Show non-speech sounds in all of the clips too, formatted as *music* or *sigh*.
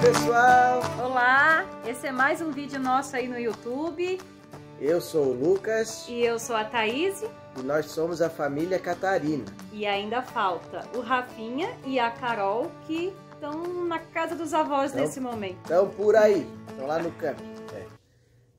pessoal! Olá! Esse é mais um vídeo nosso aí no YouTube. Eu sou o Lucas. E eu sou a Thaís. E nós somos a família Catarina. E ainda falta o Rafinha e a Carol, que estão na casa dos avós nesse momento. Estão por aí, estão lá no campo. É.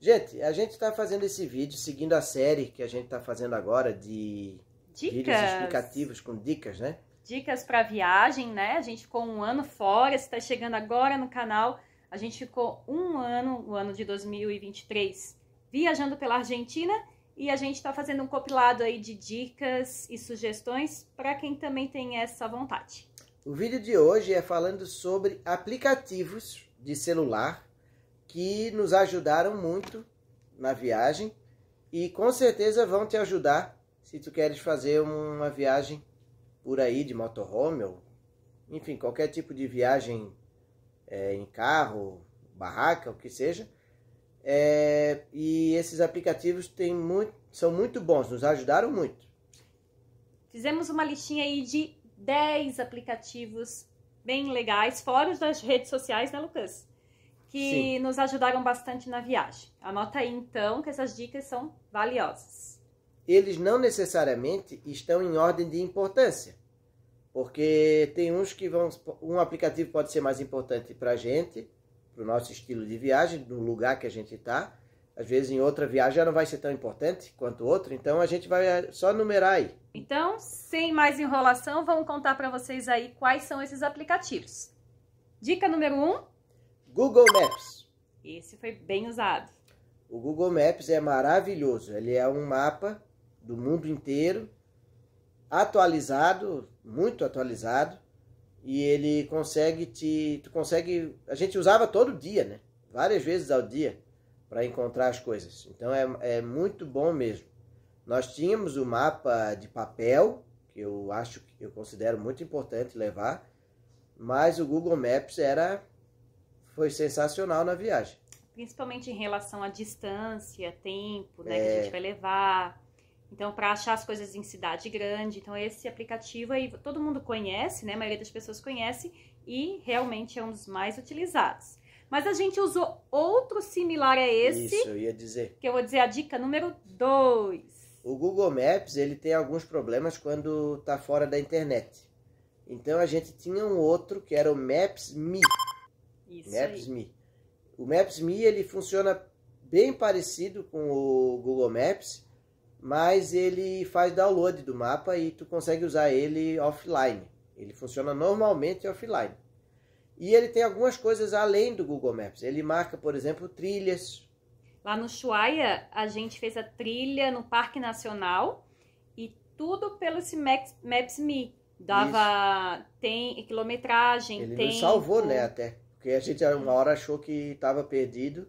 Gente, a gente está fazendo esse vídeo seguindo a série que a gente está fazendo agora de dicas. vídeos explicativos com dicas, né? dicas para viagem, né? A gente ficou um ano fora, se está chegando agora no canal, a gente ficou um ano, o ano de 2023, viajando pela Argentina e a gente está fazendo um compilado aí de dicas e sugestões para quem também tem essa vontade. O vídeo de hoje é falando sobre aplicativos de celular que nos ajudaram muito na viagem e com certeza vão te ajudar se tu queres fazer uma viagem por aí de motorhome, ou, enfim, qualquer tipo de viagem é, em carro, barraca, o que seja. É, e esses aplicativos têm muito, são muito bons, nos ajudaram muito. Fizemos uma listinha aí de 10 aplicativos bem legais, fora das redes sociais, né, Lucas? Que Sim. nos ajudaram bastante na viagem. Anota aí então que essas dicas são valiosas. Eles não necessariamente estão em ordem de importância. Porque tem uns que vão. Um aplicativo pode ser mais importante para a gente, para o nosso estilo de viagem, no lugar que a gente está. Às vezes em outra viagem já não vai ser tão importante quanto outra, então a gente vai eh, só numerar aí. Então, sem mais enrolação, vamos contar para vocês aí quais são esses aplicativos. Dica número um, Google Maps. Esse foi bem usado. O Google Maps é maravilhoso, ele é um mapa do mundo inteiro atualizado, muito atualizado, e ele consegue te. Tu consegue. A gente usava todo dia, né? Várias vezes ao dia para encontrar as coisas. Então é, é muito bom mesmo. Nós tínhamos o mapa de papel, que eu acho que eu considero muito importante levar, mas o Google Maps era foi sensacional na viagem. Principalmente em relação à distância, tempo, né, é... que a gente é. vai levar. Então, para achar as coisas em cidade grande, então esse aplicativo aí todo mundo conhece, né? A maioria das pessoas conhece e realmente é um dos mais utilizados. Mas a gente usou outro similar a esse. Isso, eu ia dizer. Que eu vou dizer a dica número 2. O Google Maps, ele tem alguns problemas quando tá fora da internet. Então a gente tinha um outro que era o Maps Me. Isso Maps aí. Me. O Maps Me, ele funciona bem parecido com o Google Maps, mas ele faz download do mapa e tu consegue usar ele offline. Ele funciona normalmente offline. E ele tem algumas coisas além do Google Maps. Ele marca, por exemplo, trilhas. Lá no Chuaia, a gente fez a trilha no Parque Nacional e tudo pelo esse Maps, Me. Dava Isso. tem quilometragem, ele tem salvou, né, até. Porque a gente uma hora achou que estava perdido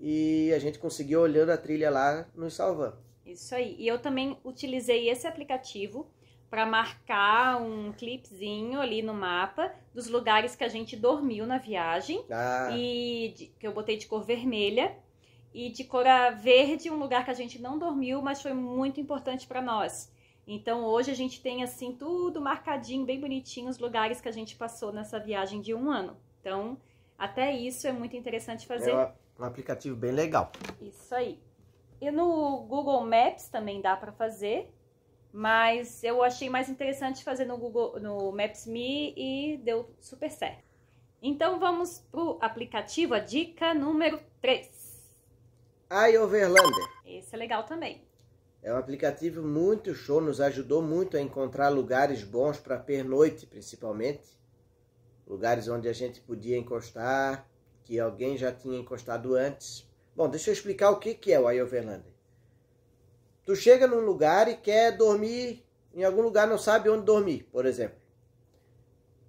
e a gente conseguiu olhando a trilha lá nos salvando. Isso aí. E eu também utilizei esse aplicativo para marcar um clipezinho ali no mapa dos lugares que a gente dormiu na viagem ah. e de, que eu botei de cor vermelha e de cor verde um lugar que a gente não dormiu, mas foi muito importante para nós. Então hoje a gente tem assim tudo marcadinho, bem bonitinho os lugares que a gente passou nessa viagem de um ano. Então até isso é muito interessante fazer. É um aplicativo bem legal. Isso aí. E no Google Maps também dá para fazer, mas eu achei mais interessante fazer no Google, no Maps Me e deu super certo. Então vamos pro aplicativo, a dica número 3. iOverlander. Esse é legal também. É um aplicativo muito show, nos ajudou muito a encontrar lugares bons para pernoite, principalmente. Lugares onde a gente podia encostar, que alguém já tinha encostado antes, Bom, deixa eu explicar o que, que é o Overlander. Tu chega num lugar e quer dormir em algum lugar, não sabe onde dormir, por exemplo.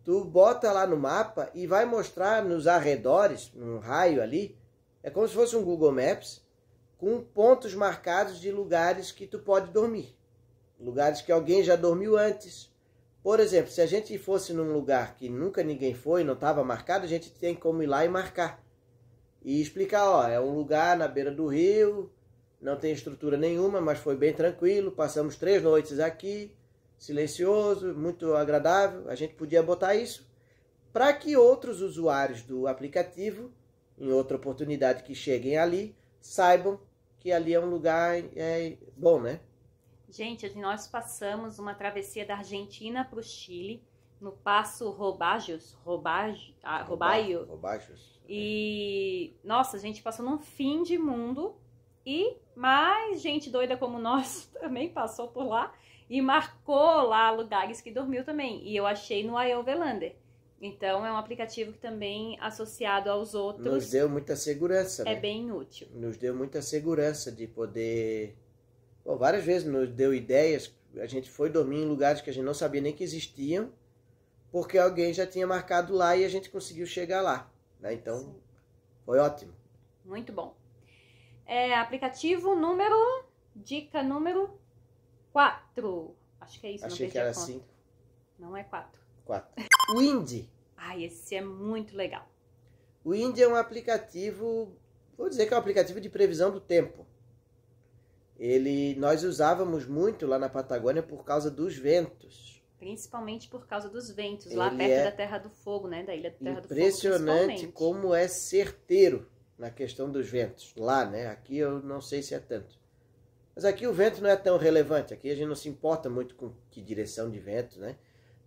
Tu bota lá no mapa e vai mostrar nos arredores, num raio ali, é como se fosse um Google Maps, com pontos marcados de lugares que tu pode dormir. Lugares que alguém já dormiu antes. Por exemplo, se a gente fosse num lugar que nunca ninguém foi, não estava marcado, a gente tem como ir lá e marcar e explicar, ó, é um lugar na beira do rio, não tem estrutura nenhuma, mas foi bem tranquilo, passamos três noites aqui, silencioso, muito agradável. A gente podia botar isso para que outros usuários do aplicativo, em outra oportunidade que cheguem ali, saibam que ali é um lugar é, bom, né? Gente, nós passamos uma travessia da Argentina para o Chile no Passo Robajos, Robaj, ah, Robajos. E, nossa, a gente passou num fim de mundo e mais gente doida como nós *laughs* também passou por lá e marcou lá lugares que dormiu também. E eu achei no Ayovelander. Então é um aplicativo que também associado aos outros nos deu muita segurança. É né? bem útil. Nos deu muita segurança de poder. Bom, várias vezes nos deu ideias. A gente foi dormir em lugares que a gente não sabia nem que existiam porque alguém já tinha marcado lá e a gente conseguiu chegar lá. Né? Então, Sim. foi ótimo. Muito bom. É, aplicativo número. Dica número 4. Acho que é isso. Achei não que era 5. Não é 4. 4. *laughs* O Indie. Ai, esse é muito legal. O Indie é um aplicativo. Vou dizer que é um aplicativo de previsão do tempo. Ele, nós usávamos muito lá na Patagônia por causa dos ventos Principalmente por causa dos ventos, Ele lá perto é da Terra do Fogo, né? Da Ilha da Terra do Fogo. Impressionante como é certeiro na questão dos ventos. Lá, né? Aqui eu não sei se é tanto. Mas aqui o vento não é tão relevante. Aqui a gente não se importa muito com que direção de vento, né?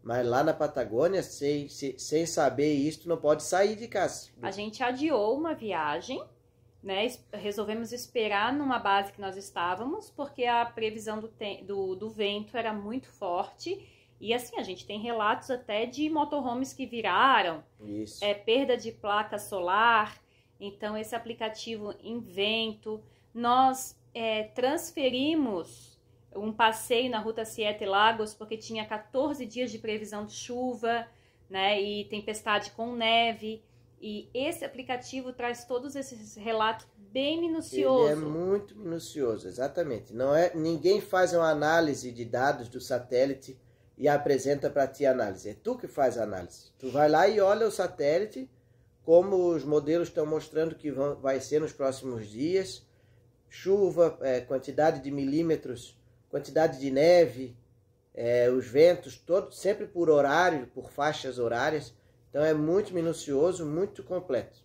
Mas lá na Patagônia, sem, sem saber isso, não pode sair de casa. A gente adiou uma viagem, né? Resolvemos esperar numa base que nós estávamos, porque a previsão do, do, do vento era muito forte e assim, a gente tem relatos até de motorhomes que viraram, Isso. É, perda de placa solar. Então, esse aplicativo invento. Nós é, transferimos um passeio na Ruta Siete Lagos, porque tinha 14 dias de previsão de chuva, né? E tempestade com neve. E esse aplicativo traz todos esses relatos bem minuciosos. é muito minucioso, exatamente. Não é, ninguém faz uma análise de dados do satélite e apresenta para ti a análise. É tu que faz a análise. Tu vai lá e olha o satélite, como os modelos estão mostrando que vão, vai ser nos próximos dias, chuva, é, quantidade de milímetros, quantidade de neve, é, os ventos, todo, sempre por horário, por faixas horárias. Então é muito minucioso, muito completo.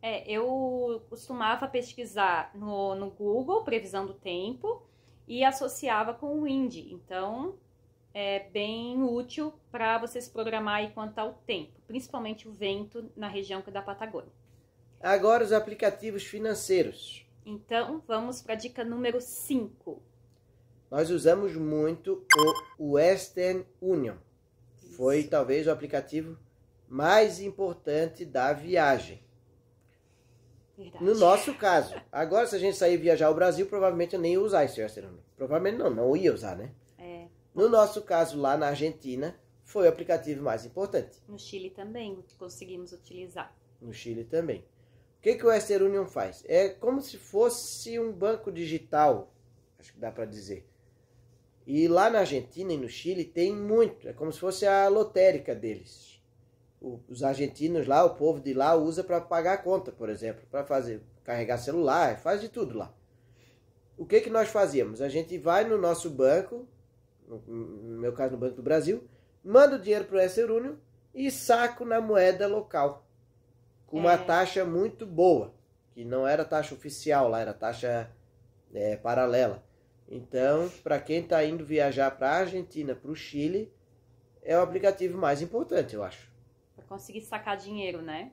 É, eu costumava pesquisar no, no Google previsão do tempo e associava com o Wind. Então é bem útil para vocês programar aí quanto ao tempo, principalmente o vento na região é da Patagônia. Agora os aplicativos financeiros. Então, vamos para a dica número 5. Nós usamos muito o Western Union. Isso. Foi talvez o aplicativo mais importante da viagem. Verdade. No nosso caso. Agora, se a gente sair viajar ao Brasil, provavelmente eu nem ia usar esse Western Union. Provavelmente não, não ia usar, né? No nosso caso, lá na Argentina, foi o aplicativo mais importante. No Chile também conseguimos utilizar. No Chile também. O que, que o Western Union faz? É como se fosse um banco digital, acho que dá para dizer. E lá na Argentina e no Chile tem muito, é como se fosse a lotérica deles. O, os argentinos lá, o povo de lá usa para pagar a conta, por exemplo, para fazer carregar celular, faz de tudo lá. O que que nós fazíamos? A gente vai no nosso banco, no meu caso no Banco do Brasil, mando o dinheiro para o Esserúneo e saco na moeda local, com uma é. taxa muito boa, que não era taxa oficial lá, era taxa é, paralela. Então, para quem está indo viajar para a Argentina, para o Chile, é o aplicativo mais importante, eu acho. Para conseguir sacar dinheiro, né?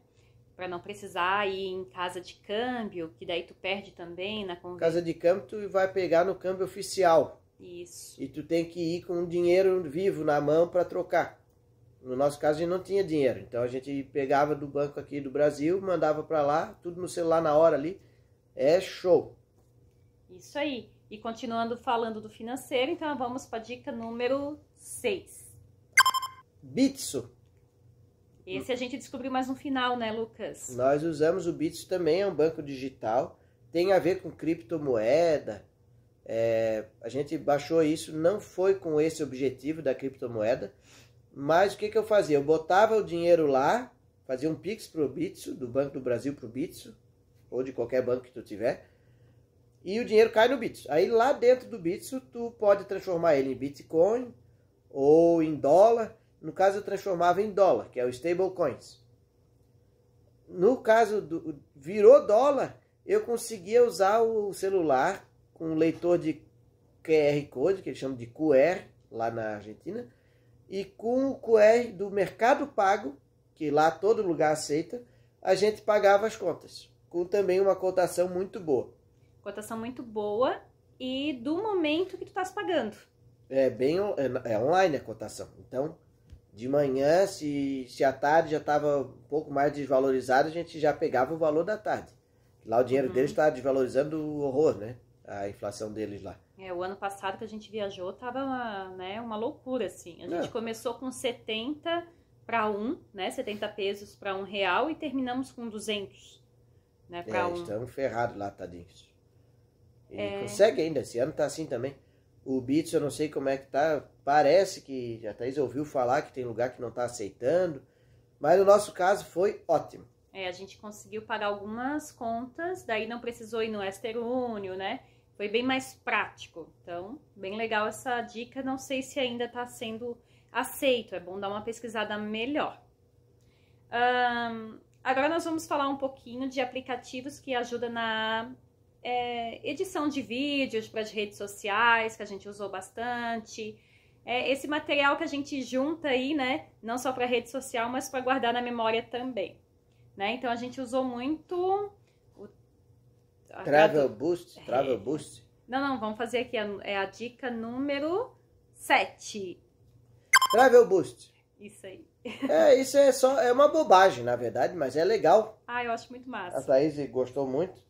Para não precisar ir em casa de câmbio, que daí tu perde também na conversa. Casa de câmbio, tu vai pegar no câmbio oficial, isso. E tu tem que ir com dinheiro vivo na mão para trocar. No nosso caso, a gente não tinha dinheiro. Então a gente pegava do banco aqui do Brasil, mandava para lá, tudo no celular na hora ali. É show. Isso aí. E continuando falando do financeiro, então vamos para a dica número 6. Bitso. Esse a gente descobriu mais no final, né, Lucas? Nós usamos o Bitso também, é um banco digital. Tem a ver com criptomoeda, é, a gente baixou isso, não foi com esse objetivo da criptomoeda, mas o que, que eu fazia? Eu botava o dinheiro lá, fazia um Pix pro Bitso, do Banco do Brasil pro Bitso, ou de qualquer banco que tu tiver, e o dinheiro cai no Bitso. Aí lá dentro do Bitso, tu pode transformar ele em Bitcoin ou em dólar. No caso, eu transformava em dólar, que é o stablecoins. No caso do virou dólar, eu conseguia usar o celular com um leitor de QR Code, que eles chamam de QR, lá na Argentina, e com o QR do Mercado Pago, que lá todo lugar aceita, a gente pagava as contas, com também uma cotação muito boa. Cotação muito boa e do momento que tu estás pagando. É bem é, é online a cotação. Então, de manhã, se, se a tarde já estava um pouco mais desvalorizada, a gente já pegava o valor da tarde. Lá o dinheiro uhum. deles estava tá desvalorizando o horror, né? a inflação deles lá. É, o ano passado que a gente viajou tava uma, né, uma loucura, assim. A gente é. começou com 70 para 1, né, 70 pesos para 1 real e terminamos com 200, né, para é, um. estamos ferrados lá, tadinhos. E é... consegue ainda, esse ano tá assim também. O Bits, eu não sei como é que tá, parece que a Thaís ouviu falar que tem lugar que não tá aceitando, mas no nosso caso foi ótimo. É, a gente conseguiu pagar algumas contas, daí não precisou ir no Esterúnio, né, foi bem mais prático. Então, bem legal essa dica. Não sei se ainda está sendo aceito. É bom dar uma pesquisada melhor. Um, agora nós vamos falar um pouquinho de aplicativos que ajudam na é, edição de vídeos para as redes sociais, que a gente usou bastante. É, esse material que a gente junta aí, né? Não só para rede social, mas para guardar na memória também. Né? Então a gente usou muito Travel Boost? É. Travel é. Boost? Não, não, vamos fazer aqui. é a dica número 7. Travel Boost. Isso aí. É, isso é só é uma bobagem, na verdade, mas é legal. Ah, eu acho muito massa. A Thaís gostou muito.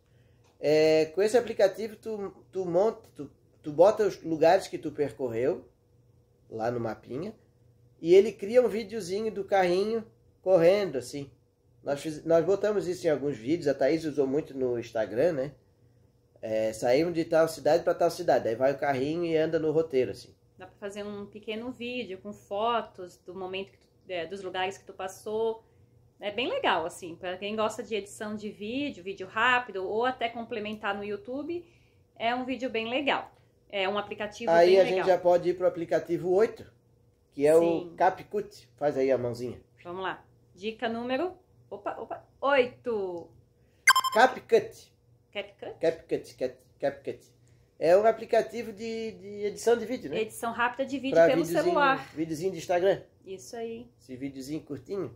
É, com esse aplicativo, tu, tu monta, tu, tu bota os lugares que tu percorreu lá no mapinha e ele cria um videozinho do carrinho correndo, assim. Nós, fiz, nós botamos isso em alguns vídeos, a Thaís usou muito no Instagram, né? é, saímos de tal cidade para tal cidade. Aí vai o carrinho e anda no roteiro, assim. Dá para fazer um pequeno vídeo com fotos do momento, tu, é, dos lugares que tu passou. É bem legal, assim, para quem gosta de edição de vídeo, vídeo rápido, ou até complementar no YouTube, é um vídeo bem legal. É um aplicativo aí bem legal. Aí a gente já pode ir para o aplicativo 8, que é Sim. o Capcut. Faz aí a mãozinha. Vamos lá. Dica número... Opa, opa, 8. CapCut. CapCut? CapCut, CapCut. É um aplicativo de, de, edição de vídeo, né? Edição rápida de vídeo pra pelo celular. Vídeozinho de Instagram. Isso aí. Esse videozinho curtinho.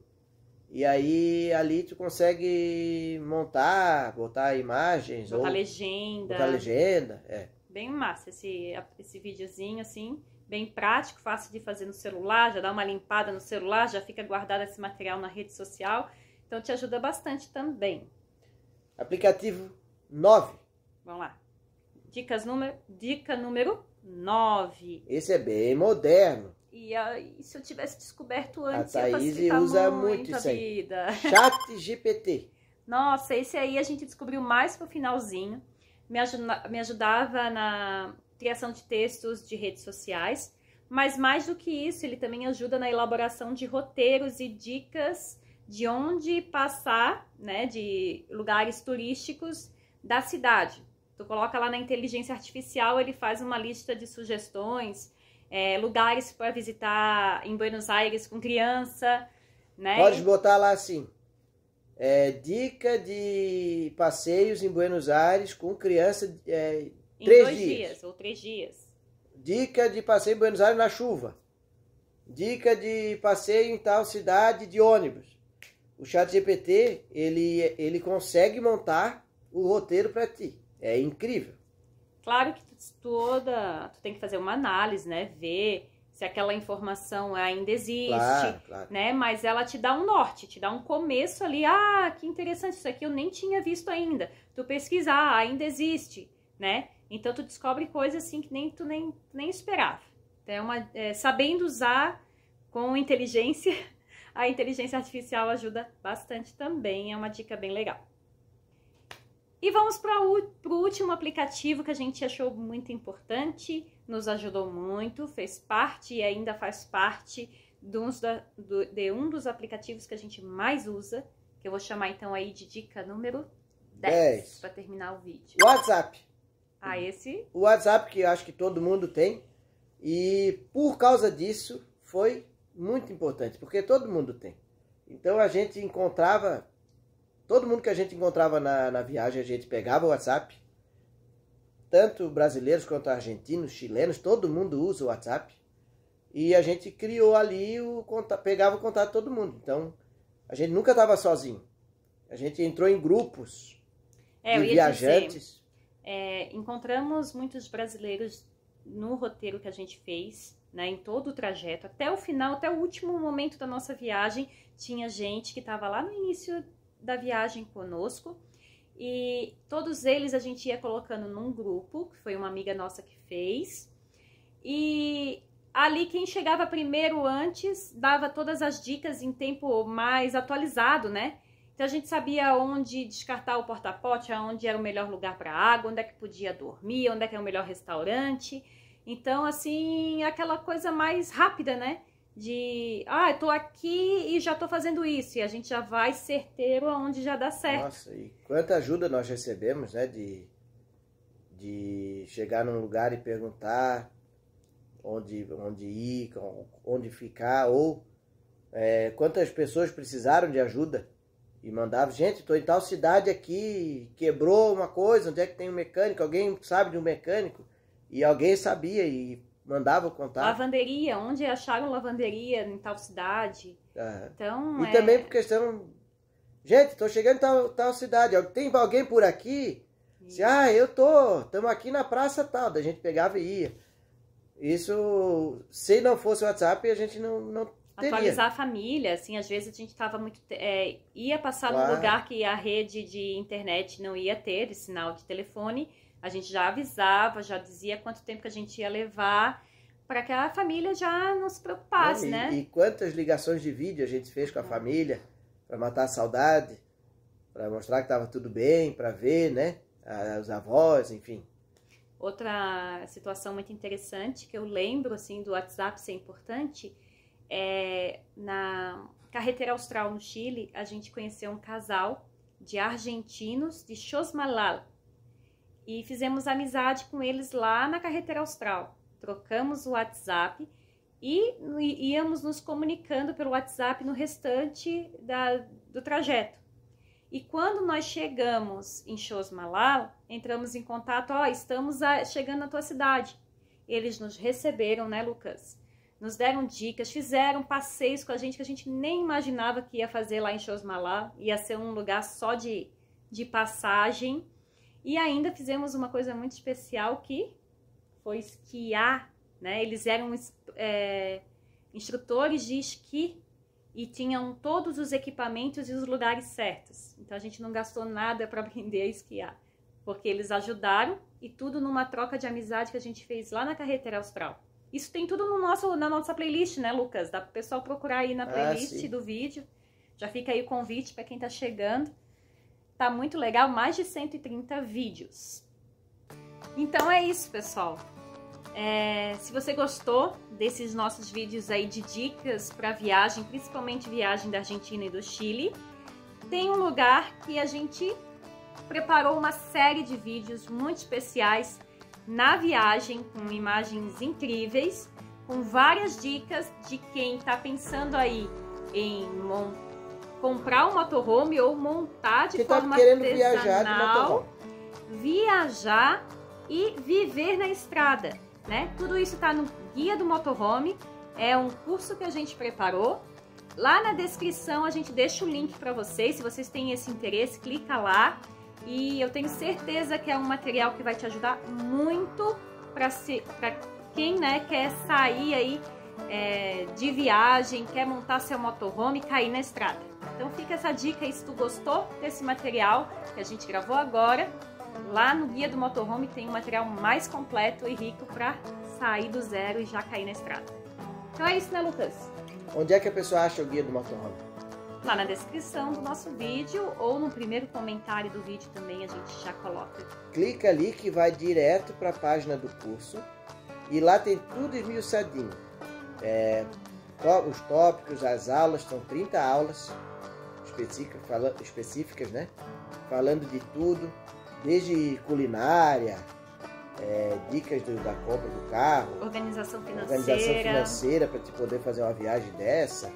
E aí ali tu consegue montar, botar imagens. Botar ou, legenda. Botar legenda, é. Bem massa esse, esse videozinho, assim. Bem prático, fácil de fazer no celular, já dá uma limpada no celular, já fica guardado esse material na rede social. Então te ajuda bastante também. Aplicativo 9. Vamos lá. Dicas número, dica número 9. Esse é bem moderno. E, e se eu tivesse descoberto antes, a Thaís usa muito, muito isso aí. Vida. Chat GPT. *laughs* Nossa, esse aí a gente descobriu mais pro finalzinho. Me, ajuda, me ajudava na criação de textos de redes sociais. Mas mais do que isso, ele também ajuda na elaboração de roteiros e dicas de onde passar, né, de lugares turísticos da cidade. Tu coloca lá na inteligência artificial, ele faz uma lista de sugestões, é, lugares para visitar em Buenos Aires com criança, né? Pode botar lá assim. É, dica de passeios em Buenos Aires com criança é, em três dois dias. dias ou três dias. Dica de passeio em Buenos Aires na chuva. Dica de passeio em tal cidade de ônibus. O GPT ele ele consegue montar o roteiro para ti. É incrível. Claro que tu, toda, tu tem que fazer uma análise, né? Ver se aquela informação ainda existe, claro, claro. né? Mas ela te dá um norte, te dá um começo ali. Ah, que interessante isso aqui, eu nem tinha visto ainda. Tu pesquisar, ah, ainda existe, né? Então tu descobre coisas assim que nem tu nem, nem esperava. Então, é uma, é, sabendo usar com inteligência, *laughs* a inteligência artificial ajuda bastante também. É uma dica bem legal. E vamos para o último aplicativo que a gente achou muito importante, nos ajudou muito, fez parte e ainda faz parte de um dos aplicativos que a gente mais usa, que eu vou chamar então aí de dica número 10, 10. para terminar o vídeo. WhatsApp. Ah, esse? O WhatsApp que eu acho que todo mundo tem. E por causa disso foi muito importante, porque todo mundo tem. Então a gente encontrava Todo mundo que a gente encontrava na, na viagem, a gente pegava o WhatsApp. Tanto brasileiros quanto argentinos, chilenos, todo mundo usa o WhatsApp. E a gente criou ali, o pegava o contato de todo mundo. Então, a gente nunca estava sozinho. A gente entrou em grupos é, de viajantes. Dizer, é, encontramos muitos brasileiros no roteiro que a gente fez, né, em todo o trajeto, até o final, até o último momento da nossa viagem, tinha gente que estava lá no início da viagem conosco. E todos eles a gente ia colocando num grupo, que foi uma amiga nossa que fez. E ali quem chegava primeiro antes dava todas as dicas em tempo mais atualizado, né? Então a gente sabia onde descartar o porta-pote, onde era o melhor lugar para água, onde é que podia dormir, onde é que era é o melhor restaurante. Então, assim, aquela coisa mais rápida, né? de ah, eu tô aqui e já tô fazendo isso, e a gente já vai certeiro aonde já dá certo. Nossa, e quanta ajuda nós recebemos, né, de, de chegar num lugar e perguntar onde, onde ir, onde ficar, ou é, quantas pessoas precisaram de ajuda e mandavam, gente, tô em tal cidade aqui, quebrou uma coisa, onde é que tem um mecânico, alguém sabe de um mecânico, e alguém sabia, e mandava contar. Lavanderia, onde acharam lavanderia em tal cidade. Então, e é... também por questão. Gente, tô chegando em tal, tal cidade. Tem alguém por aqui? Se, ah, eu tô, estamos aqui na praça tal. Da gente pegava e ia. Isso, se não fosse o WhatsApp, a gente não, não teria. Atualizar a família, assim, às vezes a gente tava muito. É, ia passar claro. num lugar que a rede de internet não ia ter, de sinal de telefone. A gente já avisava, já dizia quanto tempo que a gente ia levar para que a família já não se preocupasse, não, e, né? E quantas ligações de vídeo a gente fez com a é. família para matar a saudade, para mostrar que estava tudo bem, para ver, né? Os avós, enfim. Outra situação muito interessante que eu lembro assim do WhatsApp ser importante é na carretera austral no Chile, a gente conheceu um casal de argentinos de Chosmalal, e fizemos amizade com eles lá na carretera austral. Trocamos o WhatsApp e íamos nos comunicando pelo WhatsApp no restante da, do trajeto. E quando nós chegamos em Chosmalal, entramos em contato, ó, oh, estamos a, chegando na tua cidade. Eles nos receberam, né, Lucas? Nos deram dicas, fizeram passeios com a gente que a gente nem imaginava que ia fazer lá em Chosmalal, ia ser um lugar só de, de passagem e ainda fizemos uma coisa muito especial que foi esquiar, né? Eles eram é, instrutores de esqui e tinham todos os equipamentos e os lugares certos. Então a gente não gastou nada para *laughs* aprender a esquiar, porque eles ajudaram e tudo numa troca de amizade que a gente fez lá na carretera austral. Isso tem tudo no nosso, na nossa playlist, né, Lucas? Dá para o pessoal procurar aí na ah, playlist ah, do vídeo. Já fica aí o convite para quem está chegando. Tá muito legal, mais de 130 vídeos. Então é isso, pessoal. É, se você gostou desses nossos vídeos aí de dicas para viagem, principalmente viagem da Argentina e do Chile, tem um lugar que a gente preparou uma série de vídeos muito especiais na viagem, com imagens incríveis, com várias dicas de quem está pensando aí em montar comprar um motorhome ou montar de Você tá forma tá querendo artesanal, viajar, de viajar e viver na estrada, né? Tudo isso está no guia do motorhome, é um curso que a gente preparou. Lá na descrição a gente deixa o link para vocês, se vocês têm esse interesse, clica lá. E eu tenho certeza que é um material que vai te ajudar muito para quem né, quer sair aí é, de viagem, quer montar seu motorhome e cair na estrada. Então fica essa dica aí se tu gostou desse material que a gente gravou agora. Lá no Guia do Motorhome tem um material mais completo e rico para sair do zero e já cair na estrada. Então é isso, né, Lucas? Onde é que a pessoa acha o Guia do Motorhome? Lá na descrição do nosso vídeo ou no primeiro comentário do vídeo também a gente já coloca. Clica ali que vai direto para a página do curso e lá tem tudo esmiuçadinho. É, os tópicos, as aulas, são 30 aulas específica, fala, específicas, né? Falando de tudo, desde culinária, é, dicas do, da compra do carro, organização financeira, organização financeira para te poder fazer uma viagem dessa.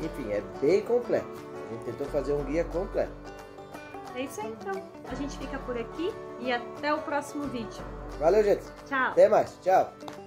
Enfim, é bem completo. A gente tentou fazer um guia completo. É isso aí, então. A gente fica por aqui e até o próximo vídeo. Valeu, gente. Tchau. Até mais. Tchau.